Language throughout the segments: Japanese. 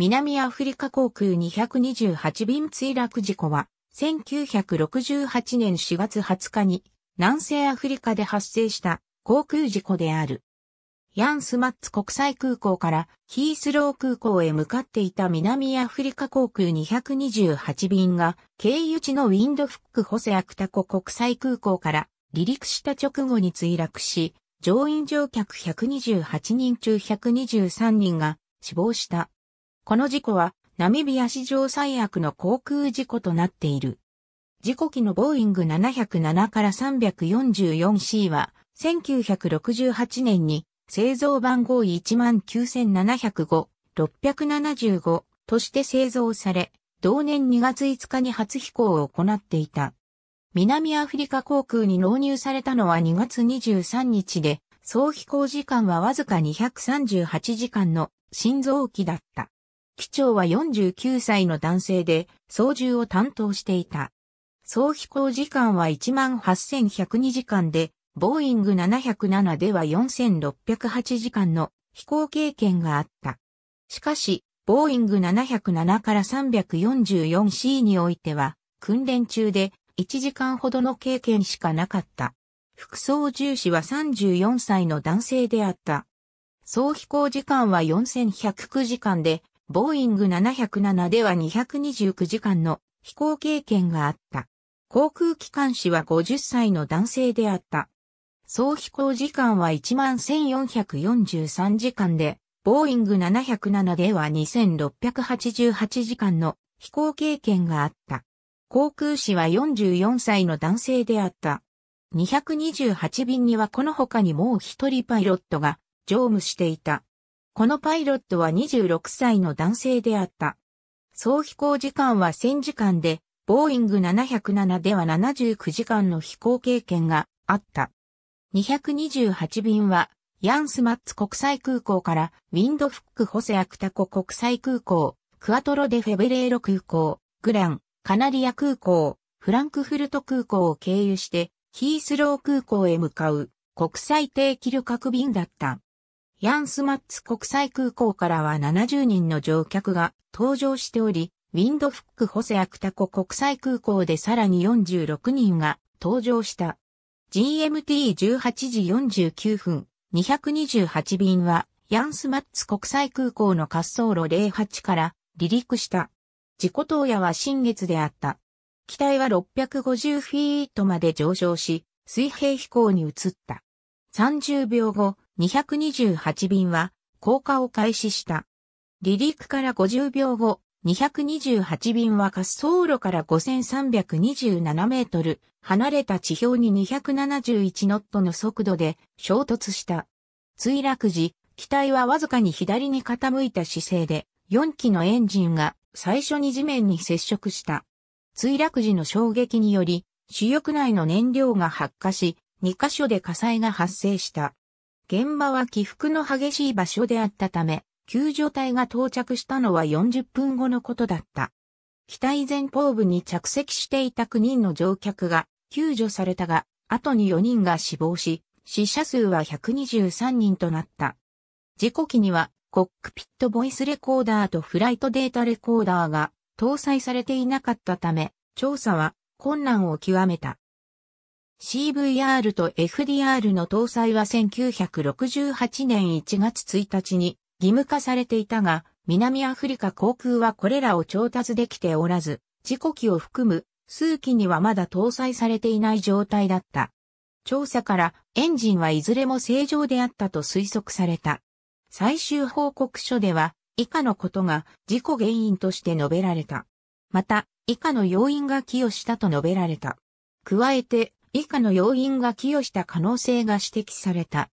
南アフリカ航空228便墜落事故は、1968年4月20日に南西アフリカで発生した航空事故である。ヤンスマッツ国際空港からヒースロー空港へ向かっていた南アフリカ航空228便が経由地のウィンドフックホセアクタコ国際空港から離陸した直後に墜落し、乗員乗客128人中123人が死亡した。この事故は、ナミビア史上最悪の航空事故となっている。事故機のボーイング707から 344C は、1968年に製造番号19705、675として製造され、同年2月5日に初飛行を行っていた。南アフリカ航空に納入されたのは2月23日で、総飛行時間はわずか238時間の心臓機だった。機長は49歳の男性で、操縦を担当していた。総飛行時間は18,102時間で、ボーイング707では4,608時間の飛行経験があった。しかし、ボーイング707から 344C においては、訓練中で1時間ほどの経験しかなかった。副操縦士は34歳の男性であった。総飛行時間は4109時間で、ボーイング707では229時間の飛行経験があった。航空機関士は50歳の男性であった。総飛行時間は11,443時間で、ボーイング707では2,688時間の飛行経験があった。航空士は44歳の男性であった。228便にはこの他にもう一人パイロットが乗務していた。このパイロットは26歳の男性であった。総飛行時間は1000時間で、ボーイング707では79時間の飛行経験があった。228便は、ヤンスマッツ国際空港から、ウィンドフックホセアクタコ国際空港、クアトロデフェベレーロ空港、グラン、カナリア空港、フランクフルト空港を経由して、ヒースロー空港へ向かう国際定期旅客便だった。ヤンスマッツ国際空港からは70人の乗客が搭乗しており、ウィンドフックホセアクタコ国際空港でさらに46人が搭乗した。GMT18 時49分228便はヤンスマッツ国際空港の滑走路08から離陸した。事故当夜は新月であった。機体は650フィートまで上昇し、水平飛行に移った。30秒後、228便は降下を開始した。離陸から50秒後、228便は滑走路から5327メートル離れた地表に271ノットの速度で衝突した。墜落時、機体はわずかに左に傾いた姿勢で4機のエンジンが最初に地面に接触した。墜落時の衝撃により主翼内の燃料が発火し2箇所で火災が発生した。現場は起伏の激しい場所であったため、救助隊が到着したのは40分後のことだった。機体前方部に着席していた9人の乗客が救助されたが、後に4人が死亡し、死者数は123人となった。事故機にはコックピットボイスレコーダーとフライトデータレコーダーが搭載されていなかったため、調査は困難を極めた。CVR と FDR の搭載は1968年1月1日に義務化されていたが、南アフリカ航空はこれらを調達できておらず、事故機を含む数機にはまだ搭載されていない状態だった。調査からエンジンはいずれも正常であったと推測された。最終報告書では以下のことが事故原因として述べられた。また以下の要因が寄与したと述べられた。加えて以下の要因が寄与した可能性が指摘された。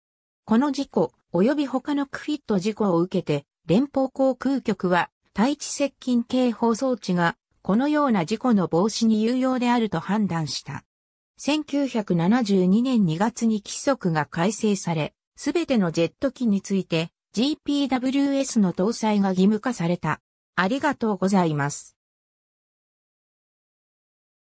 この事故、及び他のクフィット事故を受けて、連邦航空局は、対地接近警報装置が、このような事故の防止に有用であると判断した。1972年2月に規則が改正され、すべてのジェット機について GPWS の搭載が義務化された。ありがとうございます。